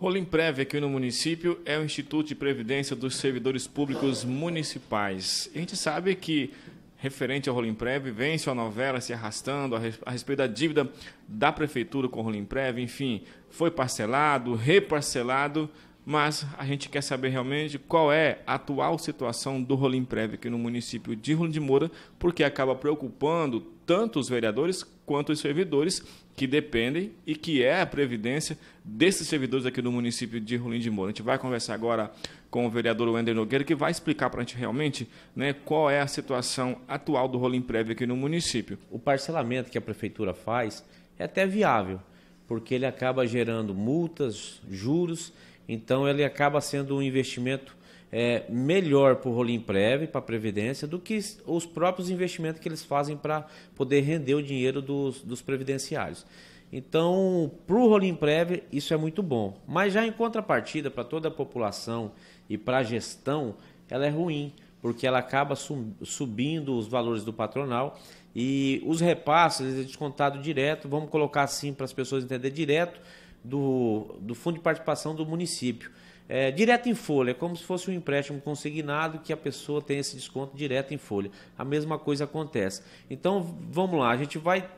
Rolimprev aqui no município é o Instituto de Previdência dos Servidores Públicos Municipais. A gente sabe que referente ao Rolimprev vem sua novela se arrastando a respeito da dívida da prefeitura com o Rolimprev, enfim, foi parcelado, reparcelado, mas a gente quer saber realmente qual é a atual situação do Rolim Prévio aqui no município de Rolim de Moura, porque acaba preocupando tanto os vereadores quanto os servidores que dependem e que é a previdência desses servidores aqui no município de Rolim de Moura. A gente vai conversar agora com o vereador Wender Nogueira, que vai explicar para a gente realmente né, qual é a situação atual do rolim prévio aqui no município. O parcelamento que a prefeitura faz é até viável, porque ele acaba gerando multas, juros então ele acaba sendo um investimento é, melhor para o Rolim Prev, para a Previdência, do que os próprios investimentos que eles fazem para poder render o dinheiro dos, dos previdenciários. Então, para o Rolim Prev, isso é muito bom. Mas já em contrapartida, para toda a população e para a gestão, ela é ruim, porque ela acaba subindo os valores do patronal e os repasses é descontado direto, vamos colocar assim para as pessoas entenderem direto, do, do Fundo de Participação do município. É, direto em folha, é como se fosse um empréstimo consignado que a pessoa tem esse desconto direto em folha. A mesma coisa acontece. Então, vamos lá, a gente vai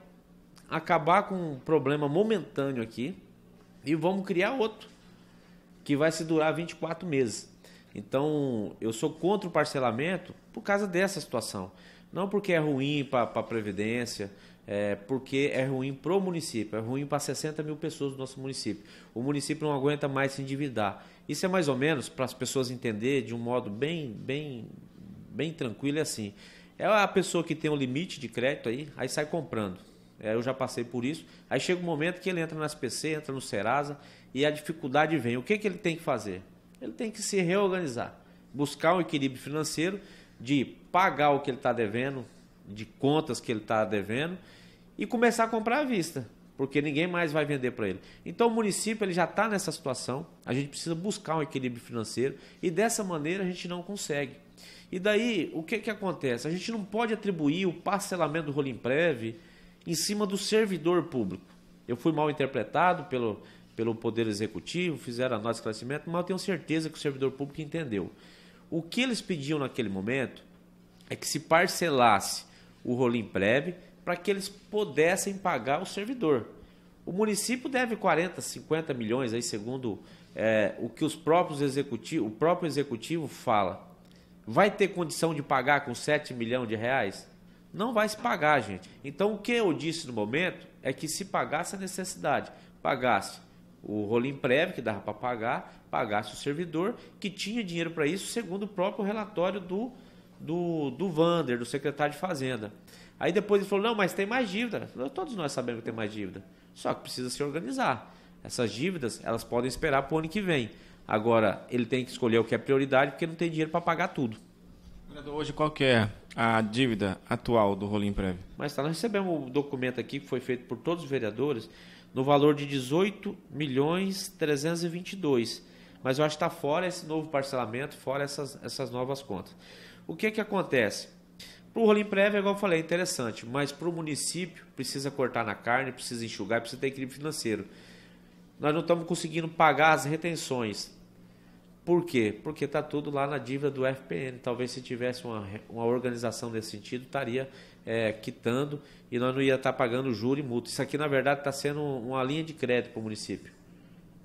acabar com um problema momentâneo aqui e vamos criar outro que vai se durar 24 meses. Então, eu sou contra o parcelamento por causa dessa situação. Não porque é ruim para a Previdência, é, porque é ruim para o município, é ruim para 60 mil pessoas do nosso município. O município não aguenta mais se endividar. Isso é mais ou menos para as pessoas entenderem de um modo bem, bem, bem tranquilo é assim. É a pessoa que tem um limite de crédito aí, aí sai comprando. É, eu já passei por isso. Aí chega um momento que ele entra no SPC, entra no Serasa e a dificuldade vem. O que, que ele tem que fazer? Ele tem que se reorganizar, buscar um equilíbrio financeiro de pagar o que ele está devendo, de contas que ele está devendo e começar a comprar à vista, porque ninguém mais vai vender para ele. Então o município ele já está nessa situação, a gente precisa buscar um equilíbrio financeiro e dessa maneira a gente não consegue. E daí o que, que acontece? A gente não pode atribuir o parcelamento do em breve em cima do servidor público. Eu fui mal interpretado pelo, pelo Poder Executivo, fizeram a nossa esclarecimento, mas eu tenho certeza que o servidor público entendeu. O que eles pediam naquele momento é que se parcelasse o rolim plebe para que eles pudessem pagar o servidor. O município deve 40, 50 milhões, aí segundo é, o que os próprios executivo, o próprio executivo fala. Vai ter condição de pagar com 7 milhões de reais? Não vai se pagar, gente. Então o que eu disse no momento é que se pagasse a necessidade, pagasse o rolim prévio que dava para pagar, pagasse o servidor que tinha dinheiro para isso, segundo o próprio relatório do do, do Vander, do secretário de Fazenda. Aí depois ele falou: não, mas tem mais dívida. Falei, Todos nós sabemos que tem mais dívida. Só que precisa se organizar. Essas dívidas, elas podem esperar para o ano que vem. Agora, ele tem que escolher o que é prioridade, porque não tem dinheiro para pagar tudo. Hoje, qual que é a dívida atual do Rolim Prévio? Mas tá, nós recebemos um documento aqui que foi feito por todos os vereadores no valor de 18 milhões 322. Mas eu acho que está fora esse novo parcelamento, fora essas, essas novas contas. O que é que acontece? Para o rolim prévio, é igual eu falei, é interessante, mas para o município precisa cortar na carne, precisa enxugar, precisa ter equilíbrio financeiro. Nós não estamos conseguindo pagar as retenções. Por quê? Porque está tudo lá na dívida do FPN. Talvez se tivesse uma, uma organização nesse sentido, estaria é, quitando e nós não ia estar tá pagando juro e multa. Isso aqui, na verdade, está sendo uma linha de crédito para o município.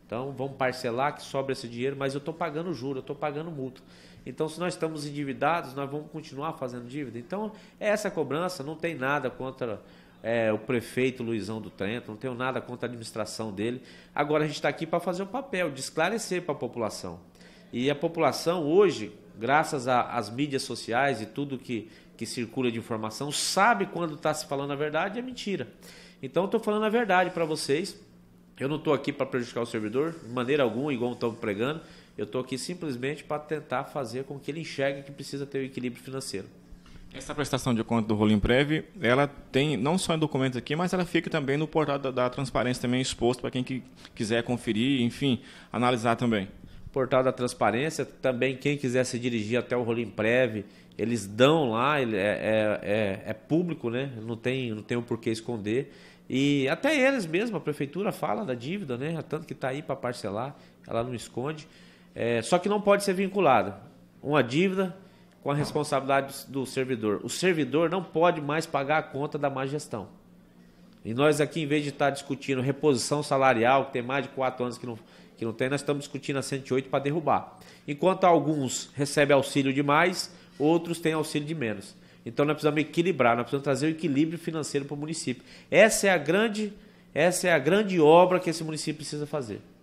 Então, vamos parcelar que sobra esse dinheiro, mas eu estou pagando juro, eu estou pagando multa. Então, se nós estamos endividados, nós vamos continuar fazendo dívida. Então, é essa cobrança, não tem nada contra é, o prefeito Luizão do Trento, não tenho nada contra a administração dele. Agora, a gente está aqui para fazer o papel de esclarecer para a população. E a população hoje, graças às mídias sociais e tudo que, que circula de informação, sabe quando está se falando a verdade e é mentira. Então, estou falando a verdade para vocês eu não estou aqui para prejudicar o servidor, de maneira alguma, igual estamos pregando. Eu estou aqui simplesmente para tentar fazer com que ele enxergue que precisa ter o um equilíbrio financeiro. Essa prestação de conta do Rolim Preve, ela tem não só em documentos aqui, mas ela fica também no portal da, da transparência também exposto para quem que quiser conferir, enfim, analisar também. Portal da transparência, também quem quiser se dirigir até o Rolim Preve, eles dão lá, ele é, é, é, é público, né? Não tem, não tem o um porquê esconder e até eles mesmo, a prefeitura fala da dívida, né? Tanto que está aí para parcelar, ela não esconde. É, só que não pode ser vinculada. Uma dívida com a responsabilidade do servidor. O servidor não pode mais pagar a conta da má gestão. E nós aqui, em vez de estar tá discutindo reposição salarial, que tem mais de quatro anos que não, que não tem, nós estamos discutindo a 108 para derrubar. Enquanto alguns recebem auxílio de mais, outros têm auxílio de menos. Então nós precisamos equilibrar, nós precisamos trazer o equilíbrio financeiro para o município. Essa é a grande, essa é a grande obra que esse município precisa fazer.